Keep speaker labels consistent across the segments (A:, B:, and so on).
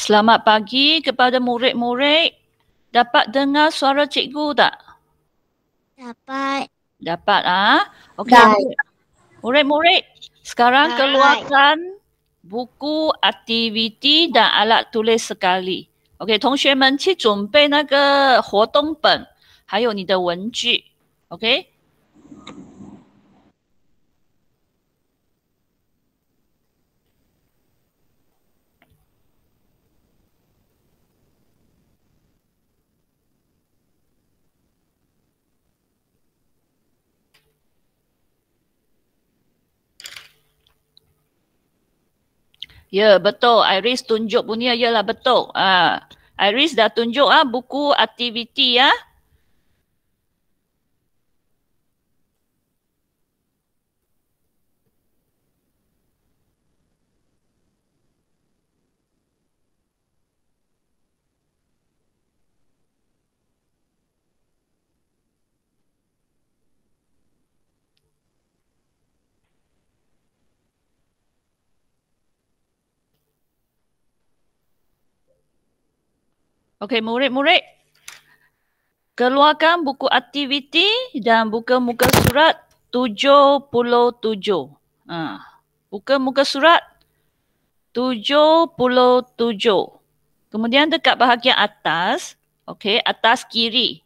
A: Selamat pagi kepada murid-murid. Dapat dengar suara cikgu tak? Dapat. Dapat ah. Okey. Murid-murid, sekarang Dai. keluarkan buku aktiviti dan alat tulis sekali. Okey, tongsyemen, cik 准备那个活动本,还有你的文具. Ya, betul. Iris tunjuk punya ya ialah betul. Ah, Iris dah tunjuk ah buku aktiviti ah. Okey, murid-murid. Keluarkan buku aktiviti dan buka muka surat 77. Ha. Buka muka surat 77. Kemudian dekat bahagian atas, okey, atas kiri.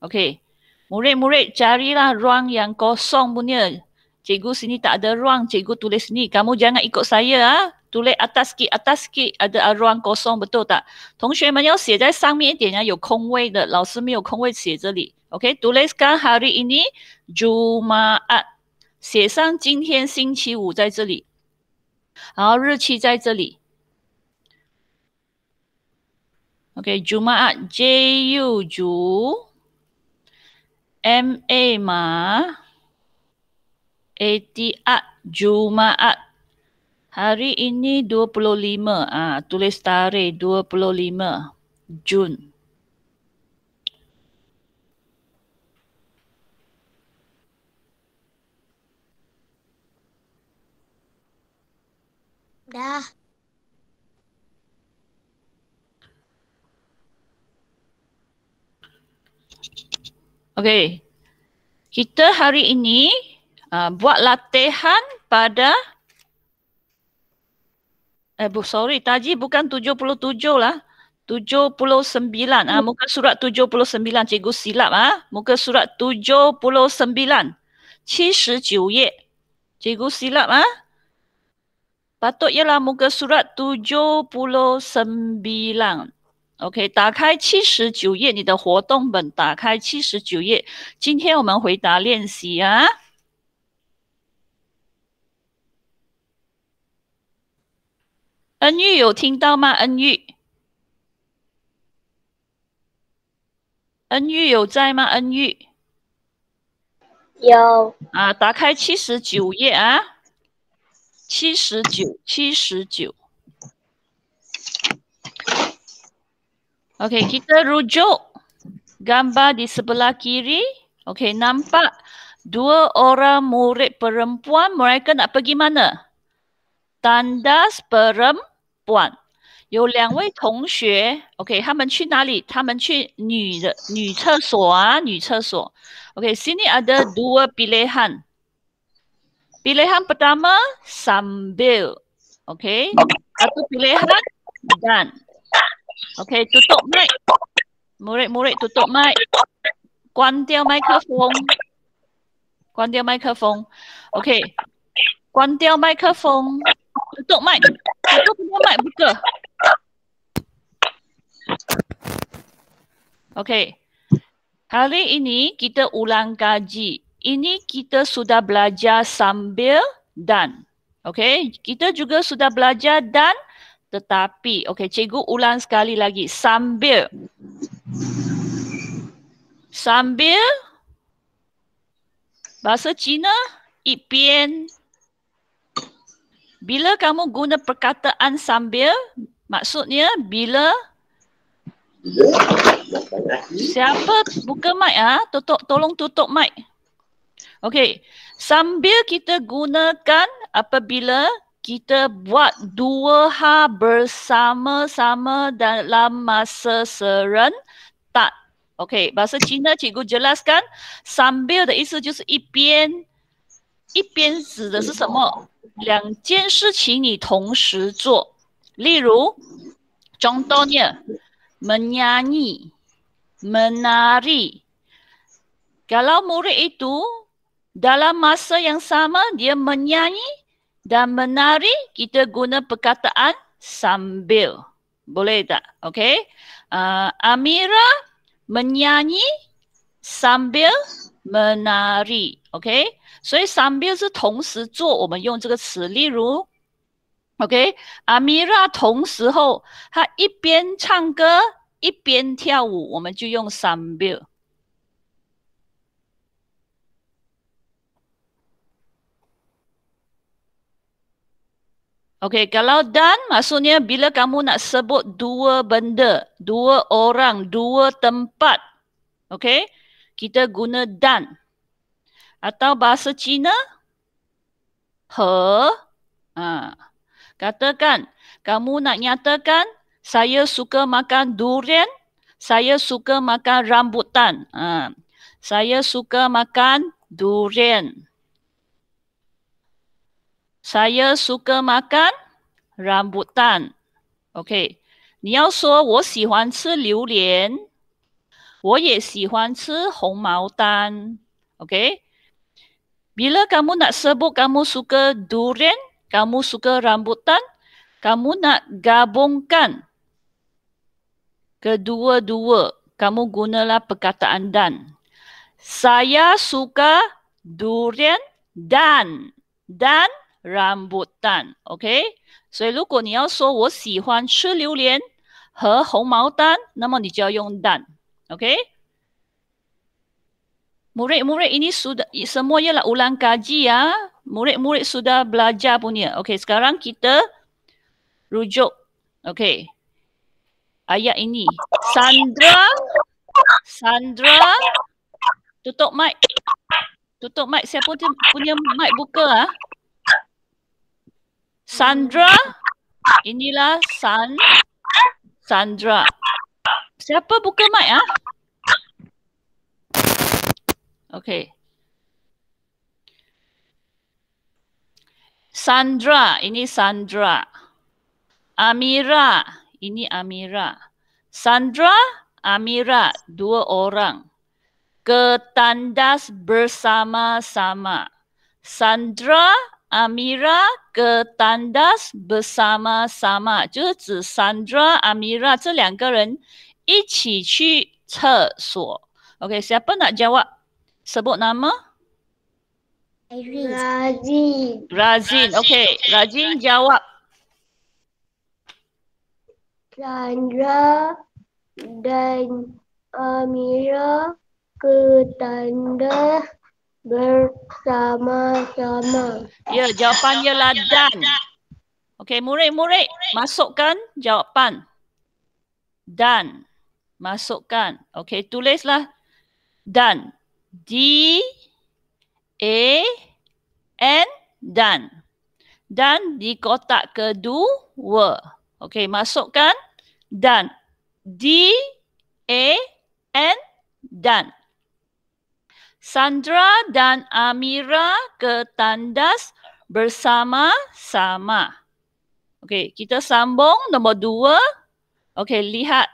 A: Okey. Murid-murid carilah ruang yang kosong punya. Cikgu sini tak ada ruang, cikgu tulis ni. Kamu jangan ikut saya Ha. 读嘞，Ataski，Ataski，啊的啊，run go song betoda。同学们要写在上面一点呀，有空位的，老师没有空位写这里。OK，读嘞，刚好哩，ini Jumaat，写上今天星期五在这里，然后日期在这里。OK，Jumaat，J U ju M A m A T I A Jumaat。Hari ini 25. Ah, tulis tarikh 25 Jun. Dah. Okey. Kita hari ini uh, buat latihan pada Eh, bu, sorry, taji bukan 77 lah. 79. Ah, hmm. Ah, muka surat 79, cikgu silap ah. Muka surat 79. 79 ye. Cikgu silap ah. Ha? Patut ialah muka surat 79. Okey, takai 79 ye, ni de huodong ben, takai 79 ye. Jintian wo men huida lianxi ah. Ha? 恩玉有听到吗？恩玉，恩玉有在吗？恩玉，有啊，打开七十九页啊，七十九，七十九。Okay, kita rujuk gambar di sebelah kiri. Okay, nampak dua orang murid perempuan. Mereka nak pergi mana? Tandas perempuan. 班有两位同学，OK，他们去哪里？他们去女的女厕所啊，女厕所。o k s i n i a s ada dua pilihan, pilihan pertama sambil, OK, atau pilihan dan, OK, tutup m a c m u r i d m u r i d tutup mai, 关掉麦克风，关掉麦克风，OK，关掉麦克风。Tutup mic. Tutup punya mic buka. Okay, Hari ini kita ulang kaji. Ini kita sudah belajar sambil dan. okay, kita juga sudah belajar dan tetapi. okay, cikgu ulang sekali lagi. Sambil. Sambil. Bahasa Cina, ipien bila kamu guna perkataan sambil, maksudnya bila Siapa buka mic ah? Ha? Tutup tolong tutup mic. Okey. Sambil kita gunakan apabila kita buat dua ha bersama-sama dalam masa serentak. Okey, bahasa Cina cikgu jelaskan sambil the isu just ipian 一边指的是什么？两件事情你同时做，例如，contohnya menyanyi, menari. Kalau murid itu dalam masa yang sama dia menyanyi dan menari, kita guna perkataan sambil. Boleh tak? Okay. Uh, ah, Amira menyanyi sambil menari. Okay. 所以三 bill 是同时做，我们用这个词。例如，OK，阿米拉同时候，他一边唱歌一边跳舞，我们就用三 bill。OK，kalau dan，马顺呀，bila kamu nak sebut dua benda，dua orang，dua tempat，OK，kita guna dan。atau bahasa Cina he ha. katakan kamu nak nyatakan saya suka makan durian saya suka makan rambutan ha. saya suka makan durian saya suka makan rambutan okey 你要说我喜欢吃榴莲，我也喜欢吃红毛丹，OK？bila kamu nak sebut kamu suka durian, kamu suka rambutan, kamu nak gabungkan kedua-dua, kamu gunalah perkataan dan. Saya suka durian dan dan rambutan. Okay? So, jika anda nak kata saya suka durian dan rambutan, maka anda gunakan dan. Okay? Murid-murid ini sudah semua ialah ulang kaji ya. Murid-murid sudah belajar punya. Okey, sekarang kita rujuk. Okey. Ayat ini. Sandra Sandra tutup mic. Tutup mic siapa punya mic buka ah? Sandra inilah San Sandra. Siapa buka mic ah? Okay. Sandra, ini Sandra. Amira, ini Amira. Sandra, Amira, dua orang. Ke tandas bersama-sama. Sandra, Amira, ke tandas bersama-sama. Jadi Sandra, Amira, ini dua orang. Ke tandas bersama-sama. Sandra, Amira, ke tandas bersama-sama. Jadi Sandra, Amira, ke tandas bersama-sama. Jadi Sandra, Amira, ke tandas bersama-sama. Jadi Sandra, Amira, ke tandas bersama-sama. Sebut nama? Razin. Razin. Okey. Razin jawab. Sandra dan Amira ke tanda bersama-sama. Ya, yeah, jawapan ialah dan. Okey, murid-murid masukkan jawapan. Dan. Masukkan. Okey, tulislah dan. D, A, N dan dan di kotak kedua. Okey, masukkan dan D, A, N dan. Sandra dan Amira ke tandas bersama-sama. Okey, kita sambung nombor dua. Okey, lihat.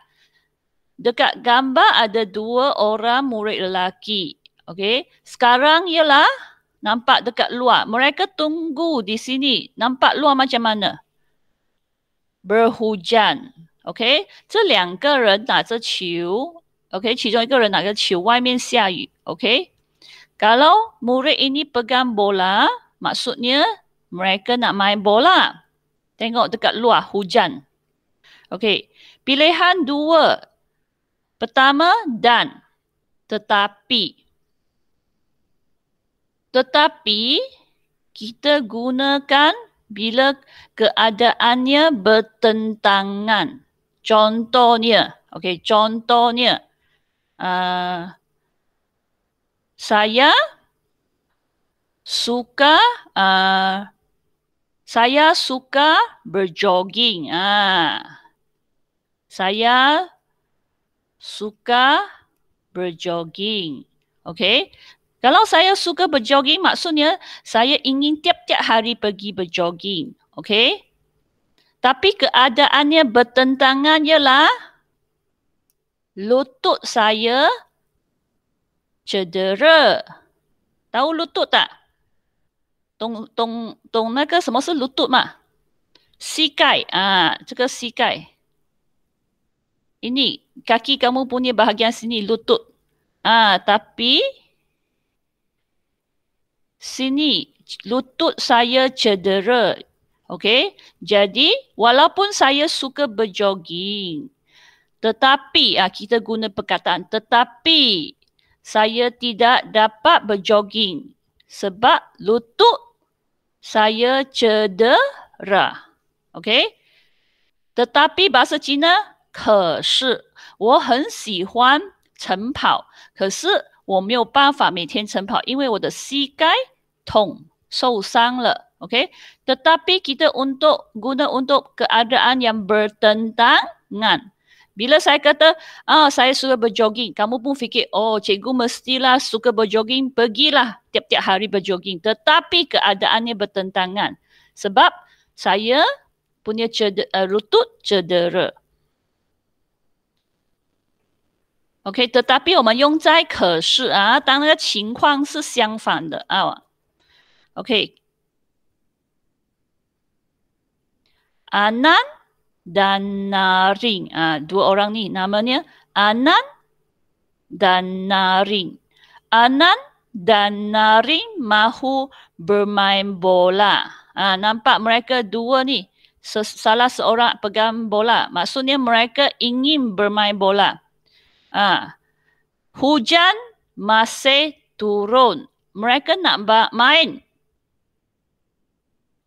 A: Dekat gambar ada dua orang murid lelaki. Okey, sekarang ialah nampak dekat luar. Mereka tunggu di sini. Nampak luar macam mana? Berhujan. Okey, 这两个人打着球。Okey, 其中一个人拿着球，外面下雨。Okey, kalau murid ini pegang bola, maksudnya mereka nak main bola. Tengok dekat luar hujan. Okey, pilihan dua. Pertama dan tetapi. Tetapi kita gunakan bila keadaannya bertentangan. Contohnya, okay, contohnya, uh, saya suka uh, saya suka berjoging. Ah. Saya suka berjoging. Okay. Kalau saya suka berjoging, maksudnya saya ingin tiap-tiap hari pergi berjoging. Okay? Tapi keadaannya bertentangan ialah lutut saya cedera. Tahu lutut tak? Tong tong tong naga semua se lutut mah. Sikai ah, ha, cakap sikai. Ini kaki kamu punya bahagian sini lutut. Ah, ha, tapi sini lutut saya cedera. Okey. Jadi walaupun saya suka berjoging tetapi ah kita guna perkataan tetapi saya tidak dapat berjoging sebab lutut saya cedera. Okey. Tetapi bahasa Cina kesi. 我很喜欢晨跑，可是我没有办法每天晨跑，因为我的膝盖痛受伤了。OK, tetapi kita untuk guna untuk keadaan yang bertentangan. Bila saya kata, ah oh, saya suka berjoging, kamu pun fikir, oh cikgu mestilah suka berjoging, pergilah tiap-tiap hari berjoging. Tetapi keadaannya bertentangan. Sebab saya punya ceder, uh, cedera. OK，的答比我们用在可是啊，当那个情况是相反的啊。OK，阿南丹纳林啊，dua orang ni namanya Anan dan Naring。Anan dan Naring mahu bermain bola. Ah, nampak mereka dua ni salah seorang pegang bola. Maksudnya mereka ingin bermain bola. Ha. Hujan masih turun. Mereka nak ba- main.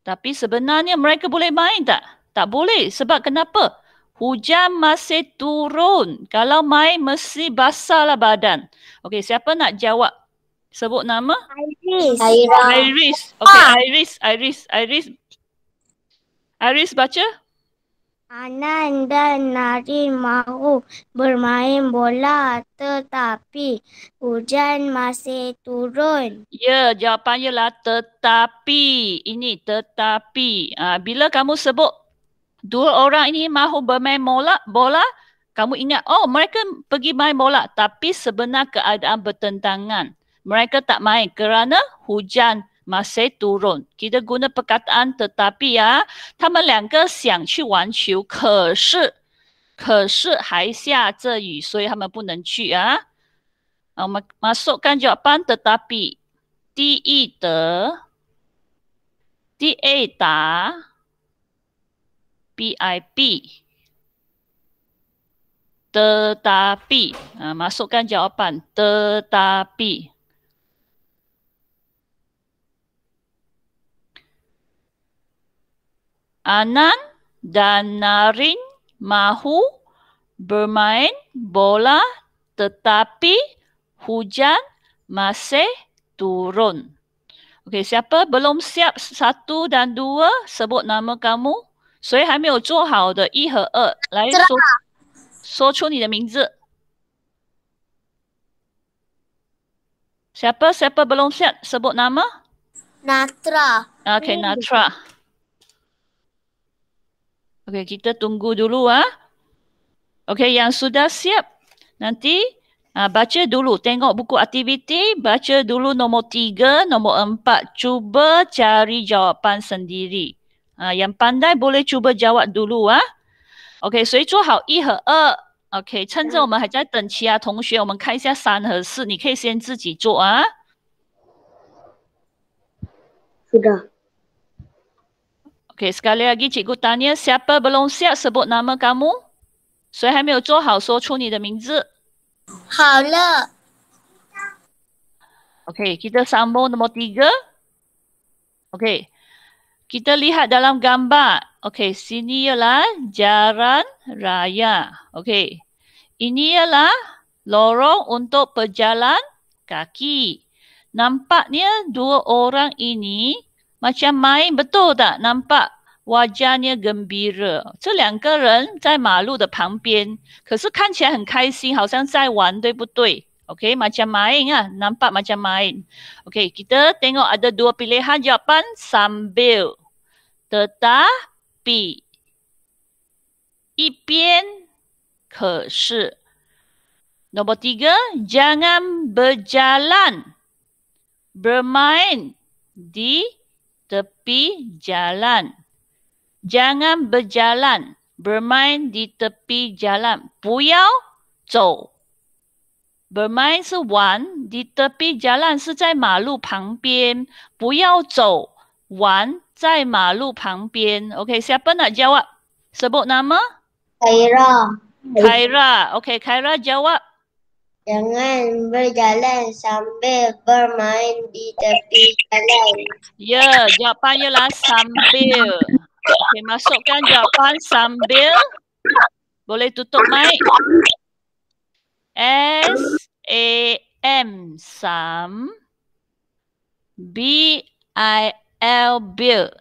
A: Tapi sebenarnya mereka boleh main tak? Tak boleh. Sebab kenapa? Hujan masih turun. Kalau main mesti basahlah badan. Okey, siapa nak jawab? Sebut nama? Iris. Iris. Okey, ah. Iris. Iris. Iris. Iris baca. Anan dan Narin mahu bermain bola tetapi hujan masih turun. Ya, jawapannya lah tetapi. Ini tetapi. Uh, bila kamu sebut dua orang ini mahu bermain bola, bola kamu ingat, oh mereka pergi main bola tapi sebenarnya keadaan bertentangan. Mereka tak main kerana hujan masih turun. Kita guna perkataan tetapi ya, mereka 两个想去玩球，可是可是还下着雨，所以他们不能去啊。啊，我们 masukkan jawapan tetapi di ada di ada b i b tetapi ah masukkan jawapan tetapi Anan dan Narin mahu bermain bola tetapi hujan masih turun. Okey, siapa belum siap satu dan dua sebut nama kamu. So, yang belum siap satu dan dua sebut nama kamu. So, yang belum siap satu Siapa siapa belum siap sebut nama? Natra. Okay, Natra. Okey, kita tunggu dulu ah. Okey, yang sudah siap nanti uh, baca dulu, tengok buku aktiviti, baca dulu nombor tiga, nombor empat, cuba cari jawapan sendiri. Uh, yang pandai boleh cuba jawab dulu ah. Okey, sui cu hao yi he er. Okey, chen zhe men hai zai deng qi a ya tong xue, men kan xia san he si, ni ke xian zi ji zuo ah. Sudah. Okey, sekali lagi cikgu tanya siapa belum siap sebut nama kamu? Sui so, hamil zuo hao suo chu ni de mingzi? Hao le. Okey, kita sambung nombor tiga. Okey. Kita lihat dalam gambar. Okey, sini ialah jalan raya. Okey. Ini ialah lorong untuk pejalan kaki. Nampaknya dua orang ini macam main betul tak nampak wajahnya gembira. Itu 两个人在马路的旁边，可是看起来很开心，好像在玩，对不对？OK，macam main 啊，nampak lah. macam main。OK，kita tengok ada dua pilihan jawapan sambil tetapi 一边可是。Nombor tiga, jangan berjalan bermain di tepi jalan. Jangan berjalan, bermain di tepi jalan. Puyau, zou. Bermain se wan, di tepi jalan se zai ma lu pang bian. Puyau zou, wan zai ma lu pang bian. Ok, siapa nak jawab? Sebut nama? Kaira. Kaira, ok, Kaira jawab. Jangan berjalan sambil bermain di tepi jalan. Ya, jawapan ialah sambil. Okay, masukkan jawapan sambil. Boleh tutup mic. S A M sam B I L bill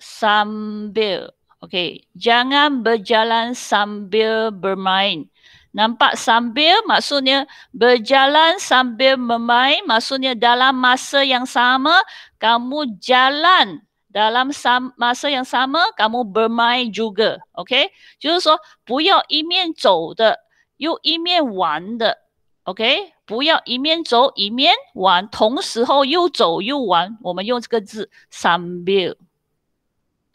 A: sambil. Okey, jangan berjalan sambil bermain. Nampak sambil maksudnya berjalan sambil memain maksudnya dalam masa yang sama kamu jalan dalam masa yang sama kamu bermain juga. Okay? Jadi, so, bukan imian jauh de, yuk imian wan de. Okay? 不要一面走一面玩，同时候又走又玩。我们用这个字 sambil。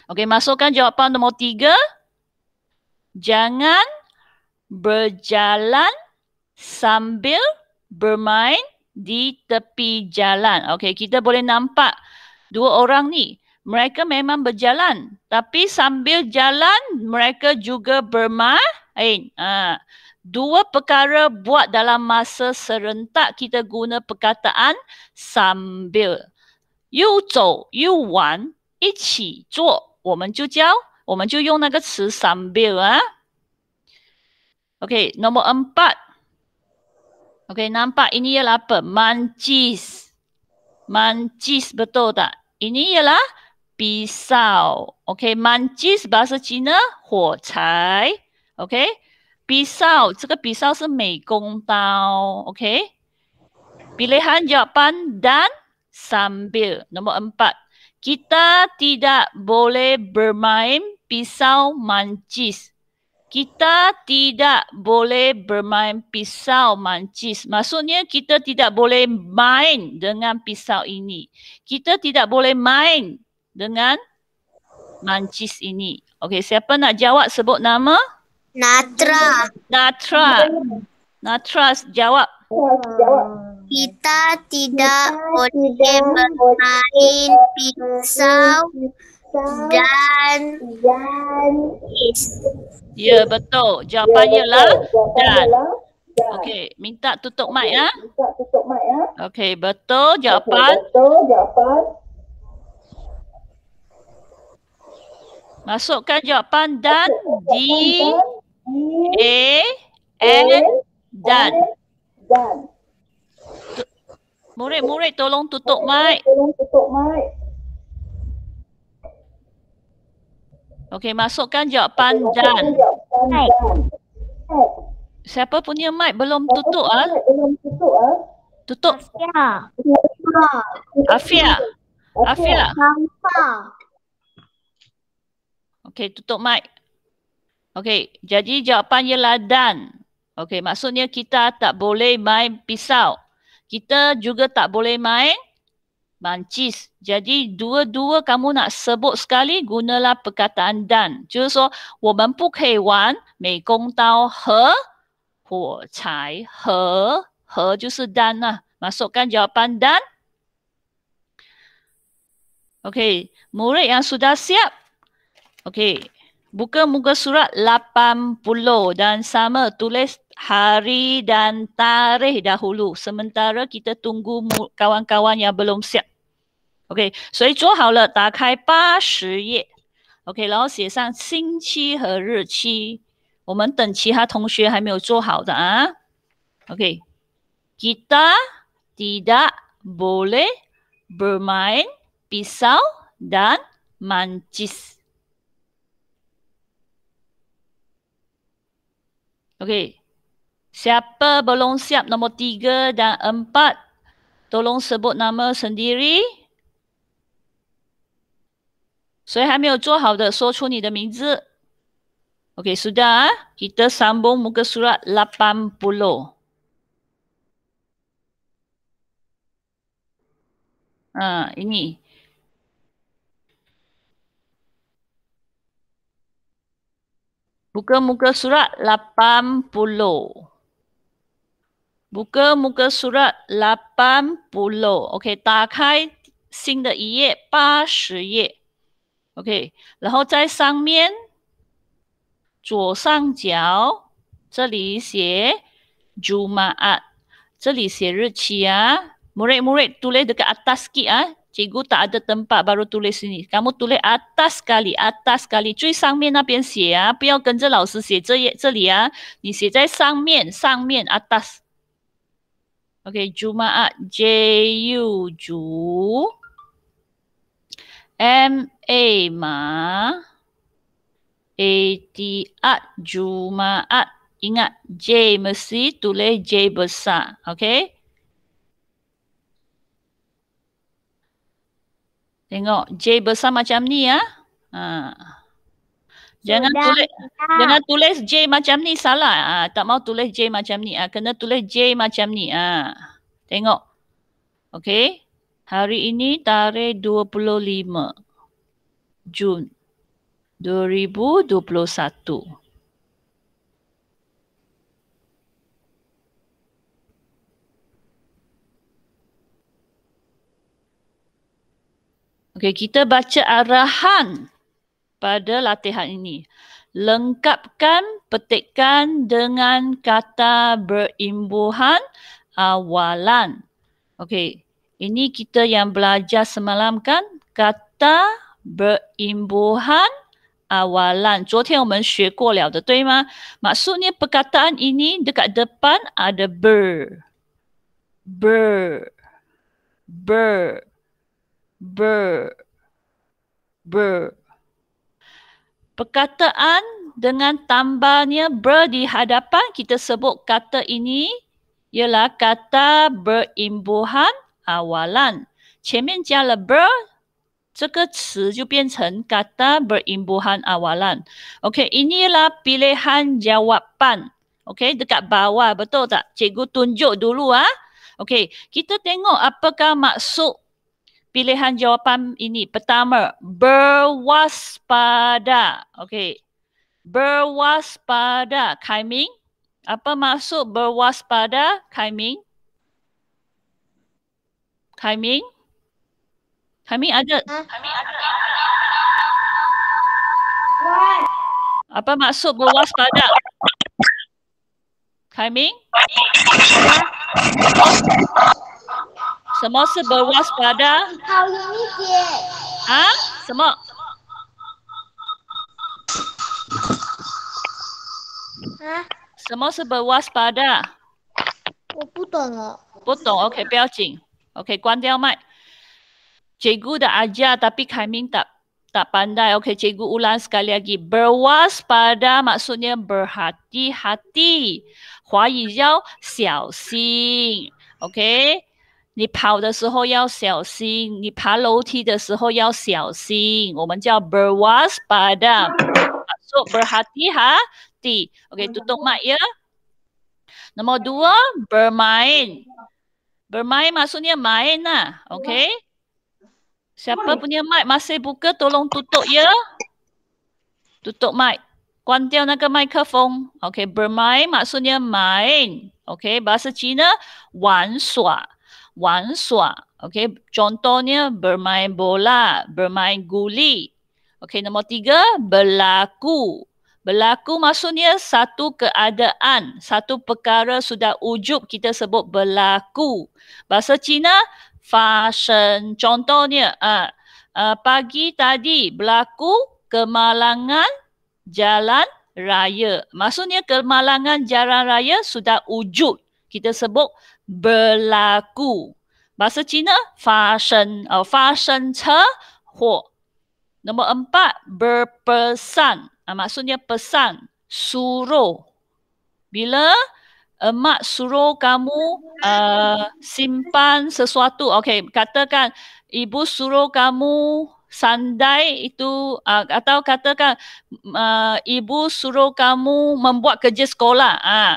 A: OK，masukkan、okay, jawapan nomor jangan berjalan sambil bermain di tepi jalan. Okey, kita boleh nampak dua orang ni. Mereka memang berjalan, tapi sambil jalan mereka juga bermain. Uh, dua perkara buat dalam masa serentak kita guna perkataan sambil. You 走, you 玩,一起做，我们就教，我们就用那个词 sambil 啊。Uh. Okey, nombor empat. Okey, nampak ini ialah apa? Mancis. Mancis betul tak? Ini ialah pisau. Okey, mancis bahasa Cina, huo cai. Okey, pisau. Ini pisau adalah mei gong dao. Okey. Pilihan jawapan dan sambil. Nombor empat. Kita tidak boleh bermain pisau mancis kita tidak boleh bermain pisau mancis. Maksudnya kita tidak boleh main dengan pisau ini. Kita tidak boleh main dengan mancis ini. Okey, siapa nak jawab sebut nama? Natra. Natra. Natra jawab. Kita tidak boleh tidak bermain pisau dan dan is. Ya betul. Jawapannya ya, lah, lah dan. Okey, minta tutup mic ya. Minta tutup mic ya. Okey, betul jawapan. Okay, betul jawapan. Masukkan jawapan dan D A N dan. Murid-murid tolong tutup mic. Tolong tutup mic. Okey, masukkan jawapan okay, dan. Masukkan jawapan dan. Siapa punya mic belum tutup ah? Belum tutup ah. Tutup. Afia. Afia. Afia. Afia. Okey, tutup mic. Okey, jadi jawapan ialah dan. Okey, maksudnya kita tak boleh main pisau. Kita juga tak boleh main mancis. Jadi dua-dua kamu nak sebut sekali gunalah perkataan dan. Jadi so, kita tidak boleh main megong dao he huo cai he he jadi dan lah. Masukkan jawapan dan. Okay, murid yang sudah siap. Okay, Buka muka surat 80 dan sama tulis hari dan tarikh dahulu sementara kita tunggu kawan-kawan yang belum siap. Okey, so itu hao le, ta kai 80 ye. Okey, lao xie sang xing qi he ri qi. Wo deng qi ha tong xue hai miao zuo hao de Okey. Kita tidak boleh bermain pisau dan mancis. Okey. Siapa belum siap nombor tiga dan empat, tolong sebut nama sendiri. So, yang belum buat hal, sebutkan nama anda. Okey, sudah. Ah. Kita sambung muka surat 80. Ah, ini. Buka muka surat 80. Buka muka surat 80. okay, takai sing de yi ye, ba shi ye. Okey, la ho zai sang mian. Zuo sang jiao, zhe li xie jumaat. Zhe li xie ri qi a. Murid-murid tulis dekat atas sikit ah cikgu tak ada tempat baru tulis sini. Kamu tulis atas sekali, atas sekali. Cui sang mian nabian lah siya, ah. Bia genze lao si siya zhe, zhe li ya. Ah. Ni siya zai sang mian, sang mian, atas. Okay, Jumaat, J-U, Ju. M-A, Ma. A-T-A-T, Jumaat. Ingat, J mesti tulis J besar. Okay. Tengok J besar macam ni ya. Ha. Jangan Sudah. tulis ya. jangan tulis J macam ni salah. Ha. Tak mau tulis J macam ni. Ha. Kena tulis J macam ni. Ha. Tengok. Okey. Hari ini tarikh 25 Jun 2021. Okey, kita baca arahan pada latihan ini. Lengkapkan petikan dengan kata berimbuhan awalan. Okey, ini kita yang belajar semalam kan? Kata berimbuhan awalan. Zotian omen xue guo liao de, doi ma? Maksudnya perkataan ini dekat depan ada ber. Ber. Ber. ber. Ber, ber, perkataan dengan tambahnya ber di hadapan kita sebut kata ini ialah kata berimbuhan awalan. Cemen jia le ber, zhege ci ju bian kata berimbuhan awalan. Okey, inilah pilihan jawapan. Okey, dekat bawah betul tak? Cikgu tunjuk dulu ah. Okey, kita tengok apakah maksud Pilihan jawapan ini pertama berwaspada. Okey. Berwaspada Kaiming. Apa maksud berwaspada Kaiming? Kaiming? Kaiming ada? Kaiming ada. Apa maksud berwaspada? Kaiming? Semua seberwas pada Ah, Kau ini Ha? Semua Ha? Semua oh, tak pada Putong Putong, ok, belcing Ok, guandiao mai Cikgu dah ajar tapi Kaiming tak tak pandai. Okey, cikgu ulang sekali lagi. Berwas pada maksudnya berhati-hati. Huayi jiao, xiao xin. Okey. 你跑的时候要小心，你爬楼梯的时候要小心。我们叫 berwaspada，说 berhati 哈 di。OK，读懂吗？Ya。那么 dua bermain, bermain maksudnya main siapa punya mic masih buka tolong tutup ya. Tutup mic. Guan diao bermain maksudnya main. Okay, bahasa Cina wan Wan sua, okay. Contohnya bermain bola, bermain bola，bermain Okay. nombor tiga berlaku。Berlaku maksudnya satu keadaan, satu perkara sudah wujud kita sebut berlaku. Bahasa Cina, fashion. Contohnya, uh, uh, pagi tadi berlaku kemalangan jalan raya. Maksudnya kemalangan jalan raya sudah wujud. Kita sebut berlaku. Bahasa Cina, fa sheng, uh, fa sheng che huo. Nombor empat, berpesan. Uh, maksudnya pesan, suruh. Bila uh, suruh kamu uh, simpan sesuatu. Okey, katakan ibu suruh kamu sandai itu uh, atau katakan uh, ibu suruh kamu membuat kerja sekolah. Uh,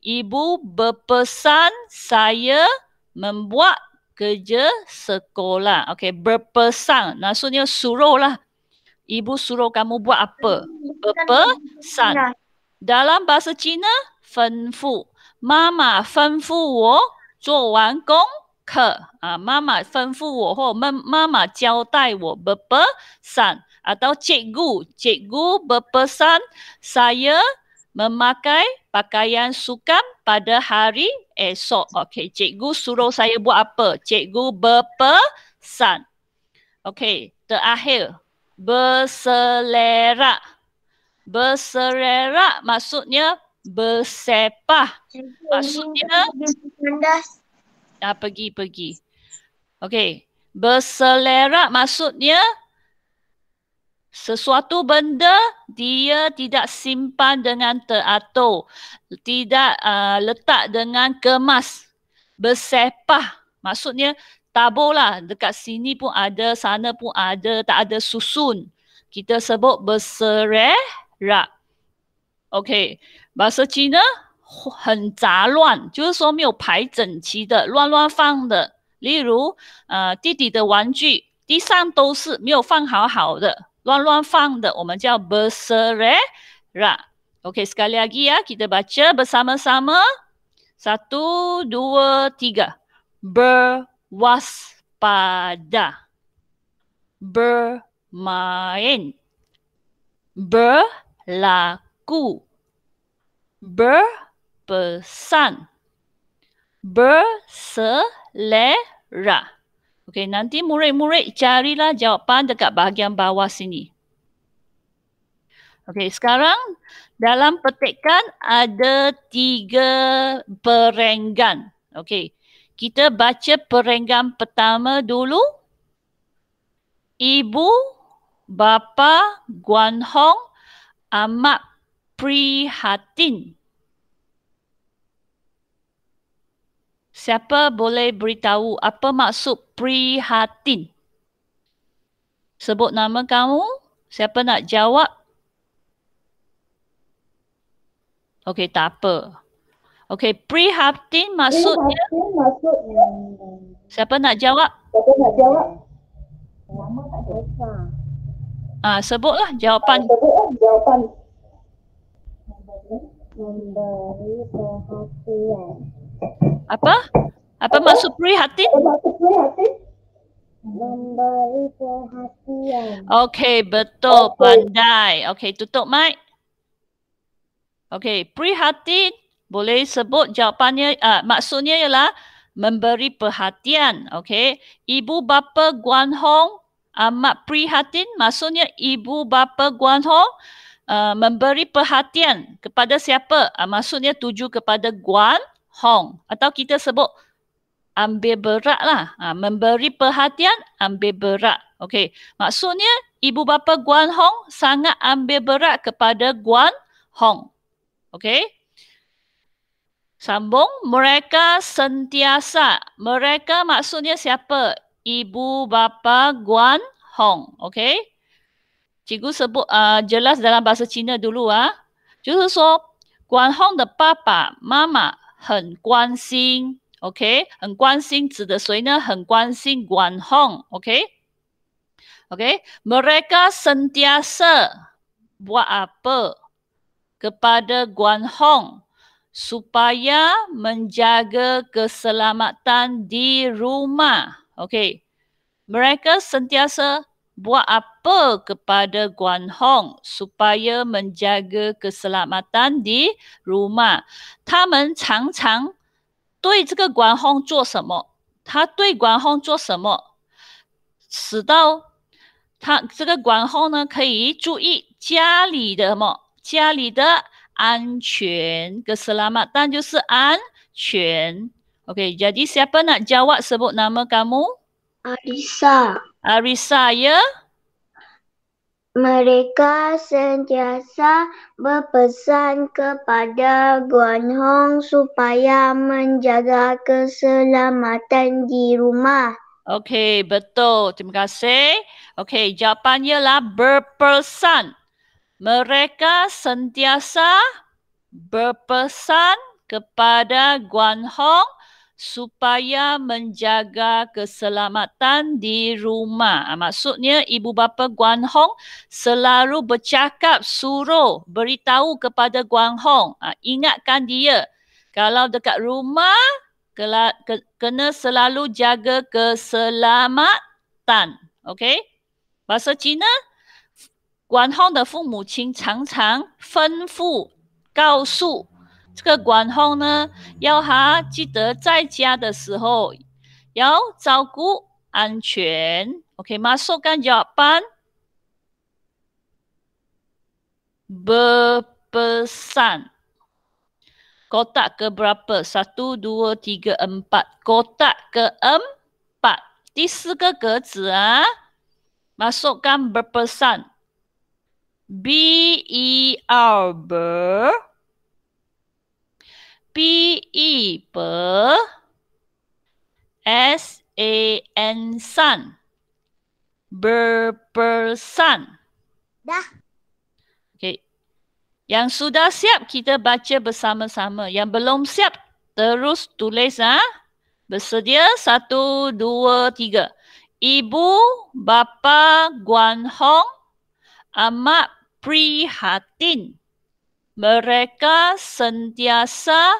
A: Ibu berpesan saya membuat kerja sekolah. Okey, berpesan. Maksudnya suruh lah. Ibu suruh kamu buat apa? Berpesan. Ya. Dalam bahasa Cina, fenfu. Mama fenfu wo zuo wan gong ke. Ah, mama fenfu wo ho mama jiao dai wo berpesan. Atau cikgu, cikgu berpesan saya memakai pakaian sukan pada hari esok. Okey, cikgu suruh saya buat apa? Cikgu berpesan. Okey, terakhir. Berselera. Berselera maksudnya bersepah. Maksudnya apa ah, pergi pergi. Okey, berselera maksudnya Sesuatu benda dia tidak simpan dengan teratur, tidak uh, letak dengan kemas, bersepah. Maksudnya taburlah dekat sini pun ada, sana pun ada, tak ada susun. Kita sebut berserak. Okey, bahasa Cina hen zha luan, jiu shuo miao pai zheng qi de, luan luan fang de. Li uh, di di de wan di shang dou shi miao fang hao hao de, 乱乱放的我们叫 ya，baca berserak。OK，再来一次啊，我们读 sama satu, dua, tiga. Berwaspada. Bermain. Berlaku. Berpesan. Berselerak. Okey, nanti murid-murid carilah jawapan dekat bahagian bawah sini. Okey, sekarang dalam petikan ada tiga perenggan. Okey, kita baca perenggan pertama dulu. Ibu, bapa, Guan Hong, amat prihatin. Siapa boleh beritahu apa maksud prihatin? Sebut nama kamu. Siapa nak jawab? Okey, tak apa. Okey, prihatin maksudnya? Prihatin maksudnya. Siapa nak jawab? Siapa nak jawab? Nama tak jawab. Ah, sebutlah jawapan. Sebutlah jawapan. Memberi perhatian. Apa? Apa maksud prihatin? Memberi perhatian. Okey, betul. Pandai. Okay tutup mic. Okay prihatin. Boleh sebut jawapannya, uh, maksudnya ialah memberi perhatian. Okay, ibu bapa Guan Hong amat prihatin. Maksudnya ibu bapa Guan Hong uh, memberi perhatian kepada siapa? Uh, maksudnya tuju kepada Guan hong atau kita sebut ambil berat lah. Ha, memberi perhatian, ambil berat. Okey, maksudnya ibu bapa Guan Hong sangat ambil berat kepada Guan Hong. Okey. Sambung, mereka sentiasa. Mereka maksudnya siapa? Ibu bapa Guan Hong. Okey. Cikgu sebut uh, jelas dalam bahasa Cina dulu. ah, Just so, Guan Hong de papa, mama OK? 很关心。OK，很关心指的谁呢？很关心管控。OK，OK，mereka、okay? mereka sentiasa buat apa kepada Guan Hong supaya menjaga keselamatan di rumah. Mereka sentiasa buat apa kepada Guan Hong supaya menjaga keselamatan di rumah. Taman Chang Chang Tui Zika Guan Hong Jo Samo. Ta Tui Guan Hong Jo Samo. Sidao Ta Zika Guan Hong Na Kei Ju Yi Jia Li De Mo. Jia Li De An Chuan Keselamat Tan Jo Si An Chuan. Okay, jadi siapa nak jawab sebut nama kamu? Alisa. Arisa, ya? Mereka sentiasa berpesan kepada Guan Hong supaya menjaga keselamatan di rumah. Okey, betul. Terima kasih. Okey, jawapannya lah berpesan. Mereka sentiasa berpesan kepada Guan Hong supaya menjaga keselamatan di rumah. Ah, maksudnya ibu bapa Guan Hong selalu bercakap suruh beritahu kepada Guan Hong ah, ingatkan dia kalau dekat rumah kena selalu jaga keselamatan. Okay? Bahasa Cina, Guan Hong de fu mu qing chang chang fen fu gao su 这个管后呢，要他记得在家的时候要照顾安全。OK，马苏干加班，berpesan。Kotak ke berapa? Satu, dua, tiga, empat. Kotak ke empat. Di sisi ke gerzi, ah, masukkan berpesan. B E R ber. -E B E B S A N sun ber ber sun dah okay yang sudah siap kita baca bersama-sama yang belum siap terus tulis ah ha? bersedia satu dua tiga ibu bapa guan hong amat prihatin mereka sentiasa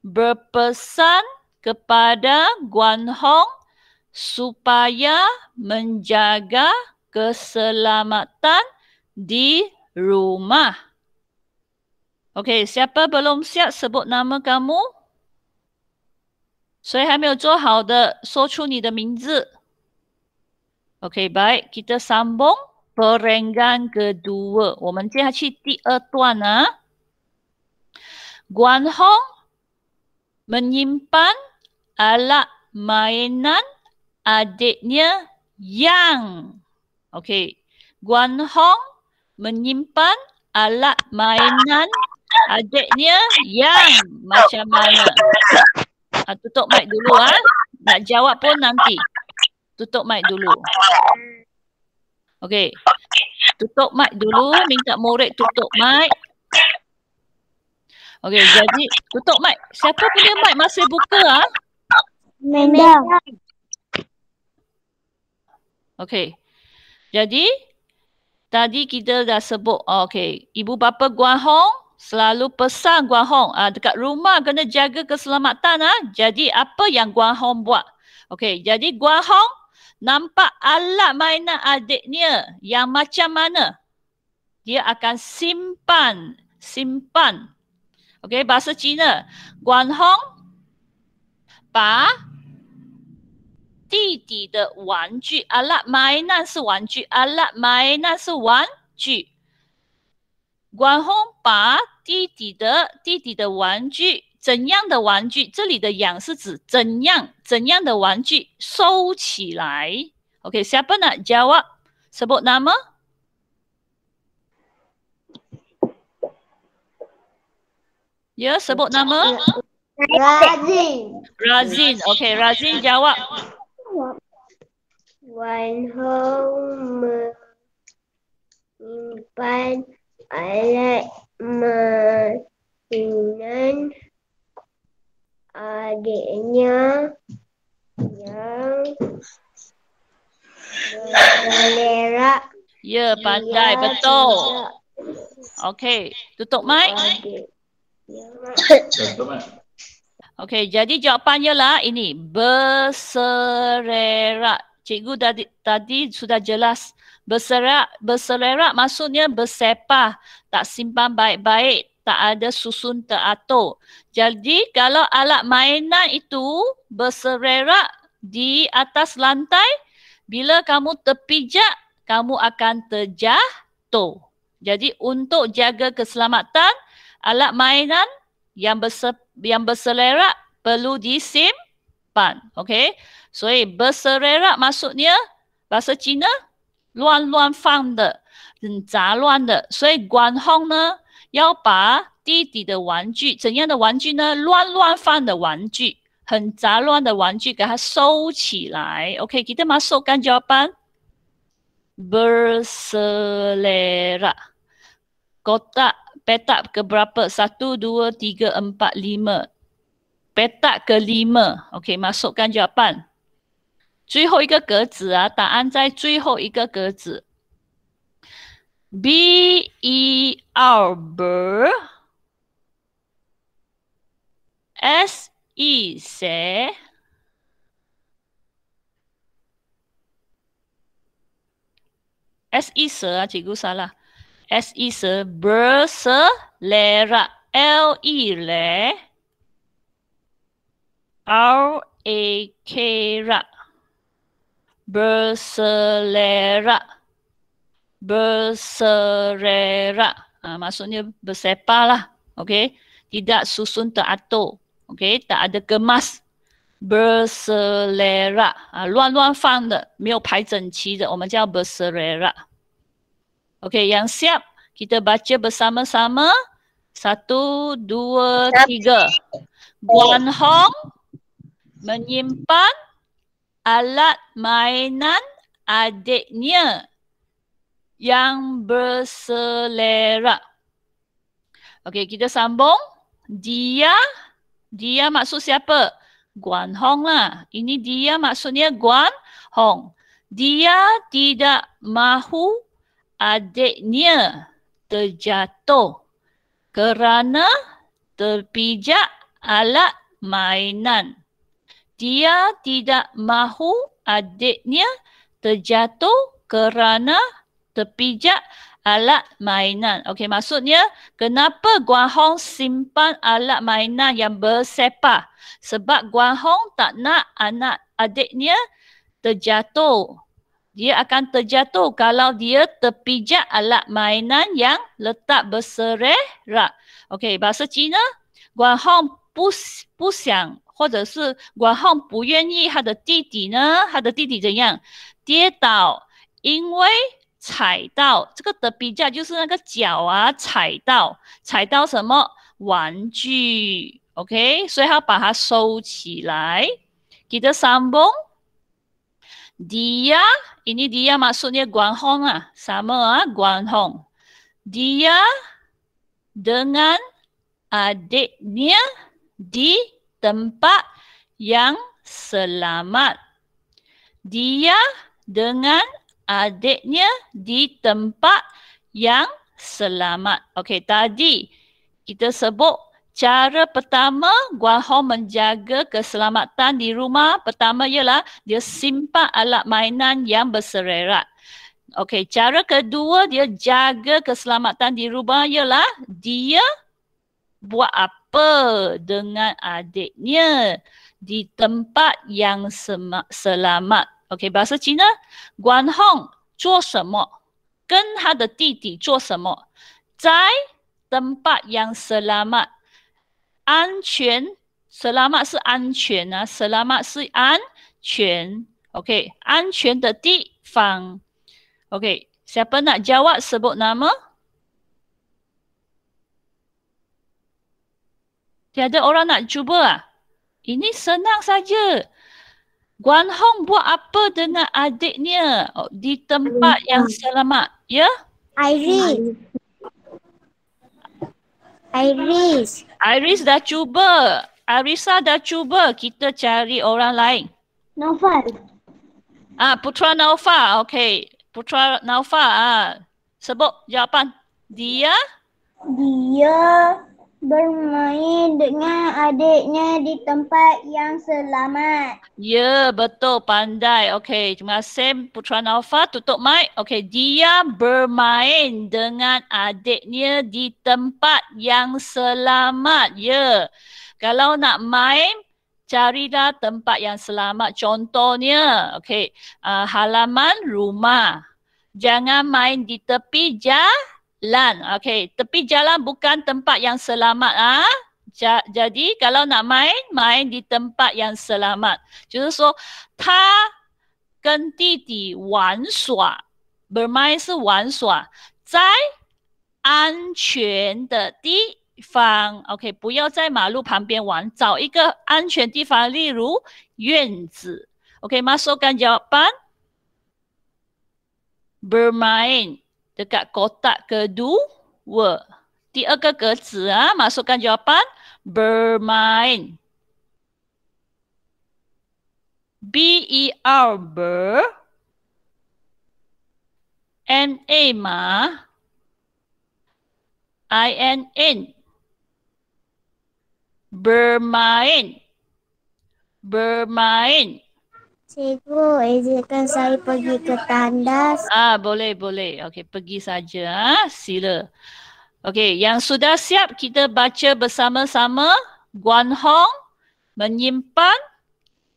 A: berpesan kepada Guan Hong supaya menjaga keselamatan di rumah. Okey, siapa belum siap sebut nama kamu? Sui 还没有做好的说出你的名字. Okey, baik. Kita sambung perenggan kedua. 我们接下去第二段啊。Okay, oh, Guan Hong menyimpan alat mainan adiknya Yang. Okey. Guan Hong menyimpan alat mainan adiknya Yang. Macam mana? Ha, tutup mic dulu ha. Nak jawab pun nanti. Tutup mic dulu. Okey. Tutup mic dulu. Minta murid tutup mic. Okey, jadi tutup mic. Siapa punya mic masih buka ah? Menda. Okey. Jadi tadi kita dah sebut oh, okey, ibu bapa Guan Hong selalu pesan Guan Hong ah dekat rumah kena jaga keselamatan ah. Jadi apa yang Guan Hong buat? Okey, jadi Guan Hong nampak alat mainan adiknya yang macam mana? Dia akan simpan simpan OK，八十斤呢。管宏把弟弟的玩具，阿拉买那是玩具，阿拉买那是玩具。管宏把弟弟的弟弟的玩具，怎样的玩具？这里的“养”是指怎样？怎样的玩具收起来？OK，下边呢？j a v a 什么号码？Ya, sebut nama. Razin. Razin. Okey, Razin jawab. Wan Ho menyimpan alat mesinan adiknya yang berlerak. Ya, pandai. Betul. Okey, tutup mic. Okay. Okey, jadi jawapannya lah ini berserak. Cikgu tadi, tadi sudah jelas berserak, berserak maksudnya bersepah, tak simpan baik-baik, tak ada susun teratur. Jadi kalau alat mainan itu berserak di atas lantai, bila kamu terpijak, kamu akan terjatuh. Jadi untuk jaga keselamatan, alat mainan yang berse, yang berselerak perlu disimpan. Okey. So, berselerak maksudnya bahasa Cina luan-luan fang de, hmm, zha luan de. So, guan hong ne, yao ba di di de wan ju, zhen yang de wan ju ne, luan-luan fang de wan ju, hen zha luan de wan ju, ge ha sou qi lai. Okey, kita masukkan jawapan. Berselerak. Kotak petak ke berapa? 1, 2, 3, 4, 5. Petak ke lima, Okey, masukkan jawapan. Cui ho ike ge zi a, da zai cui ho ike ge zi. B, E, R, B, S, E, C, S, E, C, ah, cikgu salah. S E se ber se le ra L E le R A K ra ber se le ra ber se re ra ha, maksudnya bersepa lah okay tidak susun teratur okay tak ada kemas berselera 啊，乱乱放的，没有排整齐的，我们叫 berselera。Okey, yang siap kita baca bersama-sama. Satu, dua, tiga.
B: Guan Hong
A: menyimpan alat mainan adiknya yang berselera. Okey, kita sambung. Dia, dia maksud siapa? Guan Hong lah. Ini dia maksudnya Guan Hong. Dia tidak mahu adiknya terjatuh kerana terpijak alat mainan. Dia tidak mahu adiknya terjatuh kerana terpijak alat mainan. Okey, maksudnya kenapa Guan Hong simpan alat mainan yang bersepah? Sebab Guan Hong tak nak anak adiknya terjatuh dia akan terjatuh kalau dia terpijak alat mainan yang letak berserak. Okey, bahasa Cina, Guan Hong bu, bu siang, atau Guan Hong bu yuan yi, dia di ne, dia di di zhenyang, dia in wei, 踩到这个的比较就是那个脚啊，踩到踩到什么玩具？OK，所以他把它收起来。记得三蹦。dia, ini dia maksudnya Guan Hong lah. Sama lah, Hong. Dia dengan adiknya di tempat yang selamat. Dia dengan adiknya di tempat yang selamat. Okey, tadi kita sebut Cara pertama Hong menjaga keselamatan di rumah pertama ialah dia simpan alat mainan yang bersererat. Okey, cara kedua dia jaga keselamatan di rumah ialah dia buat apa dengan adiknya di tempat yang sema- selamat. Okey, bahasa Cina, Guan Hong zuo shenme? Gen ha de didi zuo Zai tempat yang selamat. 安全，selamat 是安全啊，selamat nak jawab sebut nama? Tiada orang nak cuba ah. Ini senang saja. Guan Hong buat apa dengan adiknya oh, di tempat yang selamat, ya? Yeah? Irene. Iris. Iris dah cuba. Arisa dah cuba. Kita cari orang lain. Naufal. Ah, Putra Naufal. Okay. Putra Naufal. Ah. Sebut jawapan. Dia? Dia bermain dengan adiknya di tempat yang selamat. Ya, yeah, betul. Pandai. Okey, terima kasih putra Alfa. Tutup mic. Okey, dia bermain dengan adiknya di tempat yang selamat. Ya. Yeah. Kalau nak main, carilah tempat yang selamat. Contohnya, okey, uh, halaman rumah. Jangan main di tepi jalan. Lan. Okay. Tepi jalan bukan tempat yang selamat. Ah, ha? Jadi kalau nak main, main di tempat yang selamat. Jadi so, ta bermain di tempat yang selamat. Jadi, bermain di tempat yang wan sua. Bermain di tempat yang selamat. Jadi, si wan sua. Zai an quan bermain di tempat yang selamat. fang. Okay. 不要在马路旁边玩。找一个安全地方。例如院子。Okay. Masukkan jawapan. Bermain. di tempat yang selamat. Jadi, Bermain dekat kotak kedua. Tiga ke zi, ha? masukkan jawapan bermain. B E R ber M A ma I N N bermain bermain Cikgu, izinkan saya pergi ke tandas. Ah, boleh, boleh. Okey, pergi saja. Ah, ha? sila. Okey, yang sudah siap kita baca bersama-sama. Guan Hong menyimpan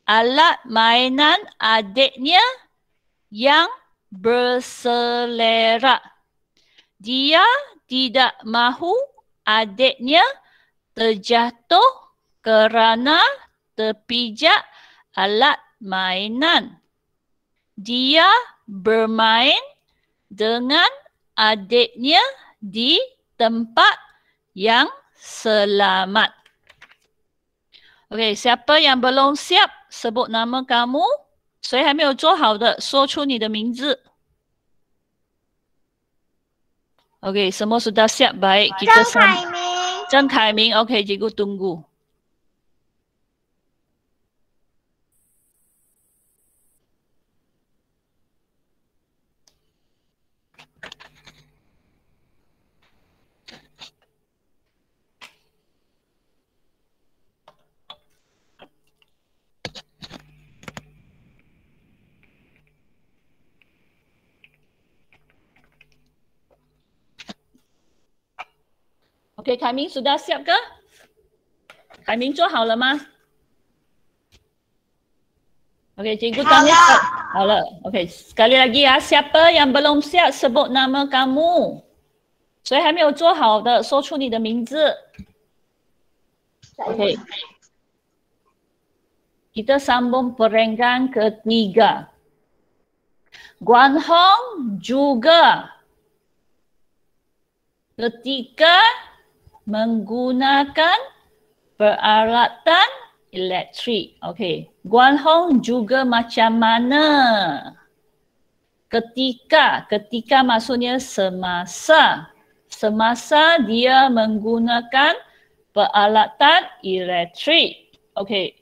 A: alat mainan adiknya yang berselera. Dia tidak mahu adiknya terjatuh kerana terpijak alat mainan. Dia bermain dengan adiknya di tempat yang selamat. Okey, siapa yang belum siap sebut nama kamu? Saya hai meo zuo hao de, suo chu ni Okey, semua sudah siap baik kita semua. Zhang Kai Ming. Zhang Kai okey, jigu tunggu. Okay, Kaiming sudah siap ke? Kaiming cua hao le lah, ma? Okay, cikgu tanya. Lah. Hao le. Lah. Okay, sekali lagi ya. Siapa yang belum siap sebut nama kamu? Sui hai meo cua hao de, so cu ni de mingzi. Okay. Kita sambung perenggan ketiga. Guan Hong juga ketika menggunakan peralatan elektrik. Okey, Guan Hong juga macam mana? Ketika, ketika maksudnya semasa, semasa dia menggunakan peralatan elektrik. Okey,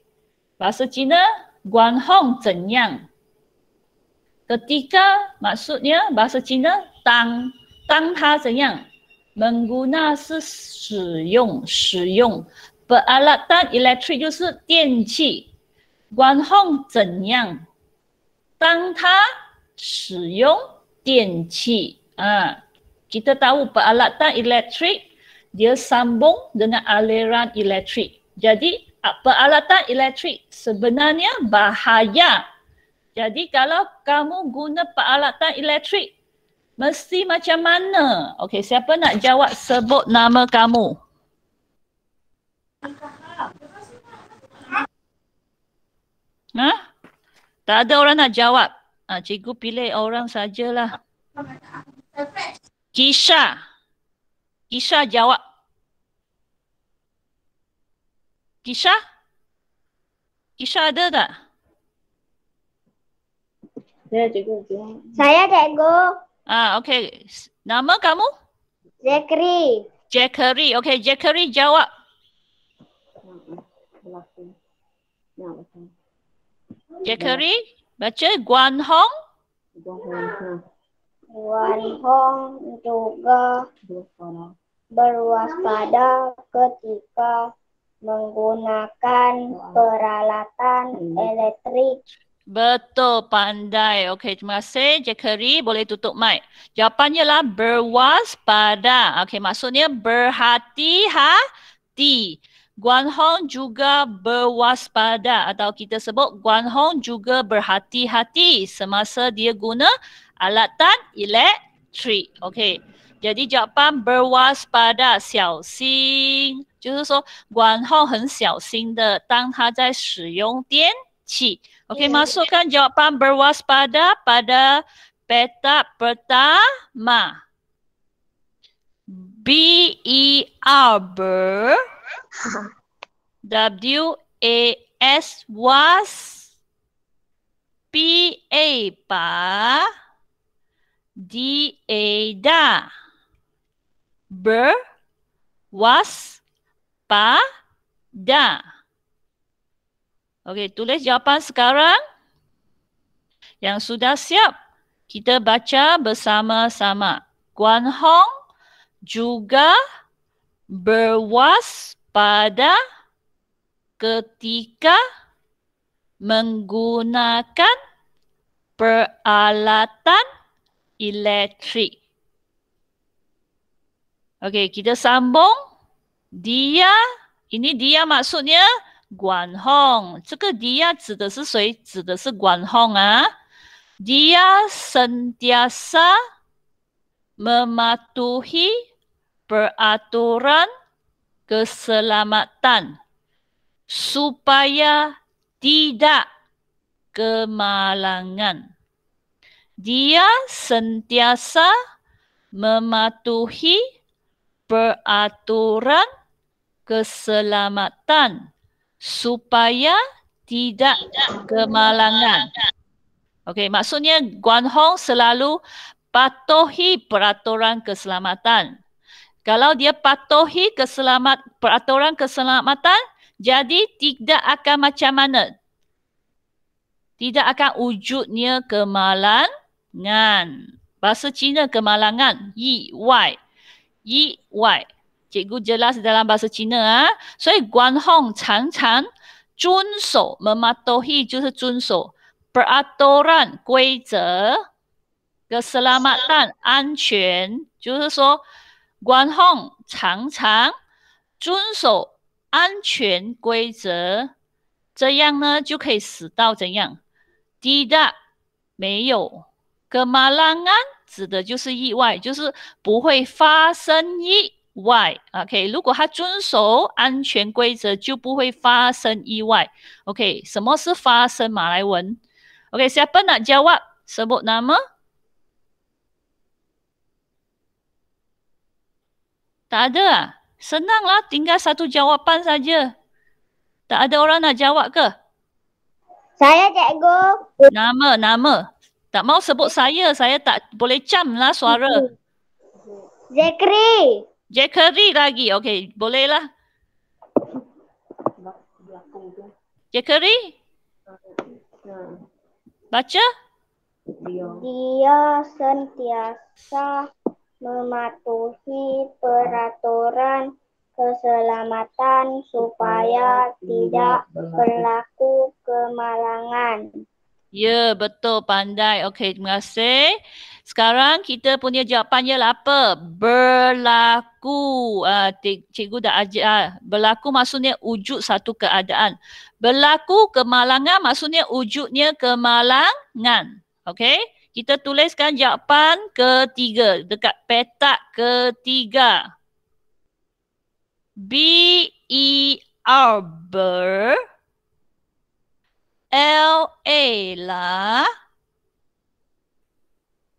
A: bahasa Cina, Guan Hong zhenyang. Ketika maksudnya bahasa Cina, tang, tang ha zhenyang, mengguna peralatan elektrik 就是电器。官方怎样？当他使用电器，啊，kita tahu peralatan elektrik dia sambung dengan aliran elektrik. Jadi peralatan elektrik sebenarnya bahaya. Jadi kalau kamu guna peralatan elektrik Mesti macam mana? Okey, siapa nak jawab sebut nama kamu? Ha? Tak ada orang nak jawab. Ha, cikgu pilih orang sajalah. Kisha. Kisha jawab. Kisha? Kisha ada tak? Saya cikgu. Saya cikgu. Ah, okay. Nama kamu? Jackery. Jackery. Okay, Jackery jawab. Jackery, baca Guan Hong. Guan Hong juga berwaspada ketika menggunakan peralatan elektrik Betul, pandai. Okey, terima kasih. Jekeri, boleh tutup mic. Jawapannya lah berwaspada. Okey, maksudnya berhati-hati. Guan Hong juga berwaspada atau kita sebut Guan Hong juga berhati-hati semasa dia guna alatan elektrik. Okey. Jadi jawapan berwaspada, xiaoxing. Jadi, so Guan Hong 很小心的当他在使用电 C. Okey, yeah. masukkan jawapan berwaspada pada petak pertama. B E R B W A S was P A pa D A da B was pa da. Okey, tulis jawapan sekarang. Yang sudah siap, kita baca bersama-sama. Guan Hong juga berwas pada ketika menggunakan peralatan elektrik. Okey, kita sambung. Dia, ini dia maksudnya 管哄，这个 dia 指的是谁？指的是管哄啊？dia sentiasa mematuhi peraturan keselamatan supaya tidak kemalangan. dia sentiasa mematuhi peraturan keselamatan supaya tidak kemalangan. Okey, maksudnya Guan Hong selalu patuhi peraturan keselamatan. Kalau dia patuhi keselamat, peraturan keselamatan, jadi tidak akan macam mana? Tidak akan wujudnya kemalangan. Bahasa Cina kemalangan, yi wai. Yi wai. Cikgu jelas dalam bahasa Cina ah. So, guan hong chang chang jun so mematuhi jus jun so peraturan kui zhe keselamatan anquan jus so guan hong chang chang jun so anquan kui zhe zhe yang ne ju kei si dao zhen yang tidak meiyou kemalangan 指的就是意外，就是不会发生意。外，OK，如果他遵守安全规则，就不会发生意外。OK，什么是发生马来文？OK，下一个叫 what？什么那么？答的啊，生浪啦，应该少都叫我办啥子？答的我让他叫我个。啥呀，姐哥？那么那么，答猫什么啥呀？啥呀？答不来讲啦，说了。Zakri。Jackery lagi. Okey, bolehlah. Jackery? Baca? Dia sentiasa mematuhi peraturan keselamatan supaya tidak berlaku kemalangan. Ya, betul. Pandai. Okey, terima kasih. Sekarang kita punya jawapan ialah apa? Berlaku. Uh, cikgu dah ajar. Uh, ah, berlaku maksudnya wujud satu keadaan. Berlaku kemalangan maksudnya wujudnya kemalangan. Okey, kita tuliskan jawapan ketiga dekat petak ketiga. E B-E-R, ber. L A 啦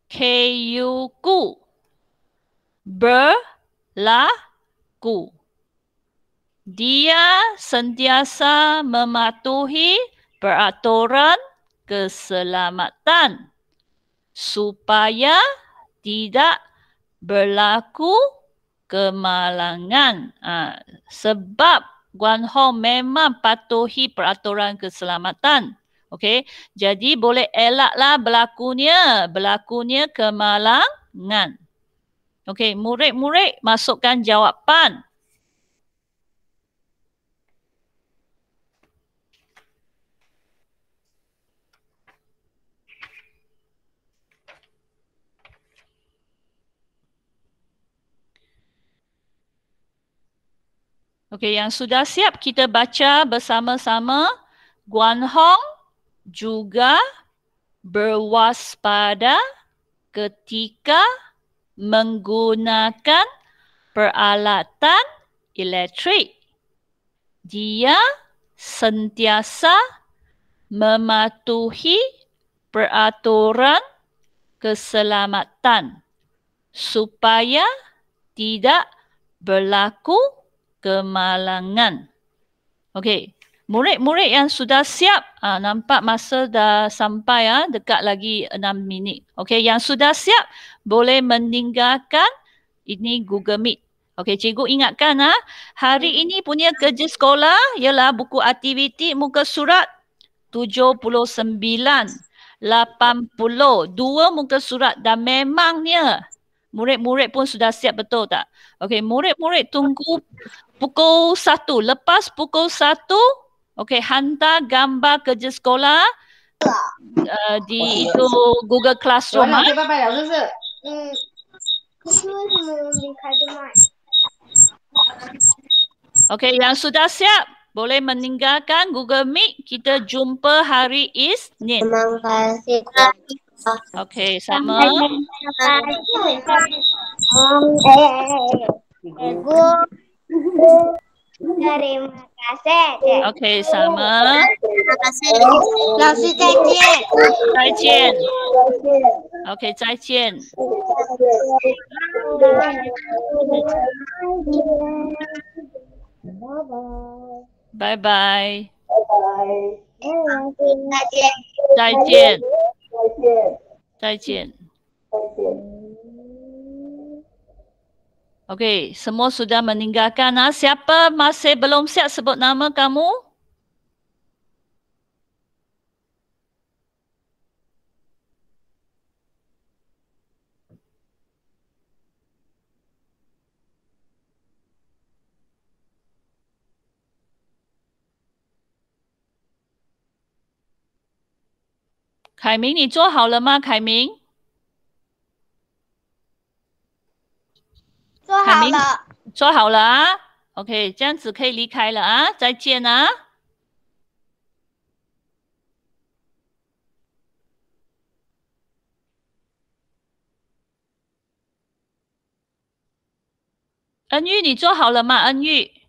A: ，K U 故，B 啦故，Dia sentiasa mematuhi peraturan keselamatan supaya tidak berlaku kemalangan. Ah, sebab Guan Hong memang patuhi peraturan keselamatan. Okey, jadi boleh elaklah berlakunya, berlakunya kemalangan. Okey, murid-murid masukkan jawapan Okey, yang sudah siap kita baca bersama-sama Guan Hong juga berwaspada ketika menggunakan peralatan elektrik. Dia sentiasa mematuhi peraturan keselamatan supaya tidak berlaku kemalangan. Okey, murid-murid yang sudah siap, uh, nampak masa dah sampai ya, dekat lagi enam minit. Okey, yang sudah siap boleh meninggalkan ini Google Meet. Okey, cikgu ingatkan ah, hari hmm. ini punya kerja sekolah ialah buku aktiviti muka surat 79, 80, dua muka surat dan memangnya murid-murid pun sudah siap betul tak? Okey, murid-murid tunggu pukul satu. Lepas pukul satu, okey, hantar gambar kerja sekolah uh, di Wah, itu ya. Google Classroom. Ya, ya, ya, ya, Okey, yang sudah siap boleh meninggalkan Google Meet. Kita jumpa hari Isnin. Terima kasih. o k 什么？拜拜。m a 哎，谢谢老师。嗯，哎哎哎哎，o k 老师，再见。再见。o k 再见。拜拜。拜拜。再见。再见。再见。再见。Okay, semua sudah meninggalkan. Ha? Siapa masih belum siap sebut nama kamu? 凯明，你做好了吗？凯明，做好了，做好了啊！OK，这样子可以离开了啊！再见啊！恩玉，你做好了吗？恩玉。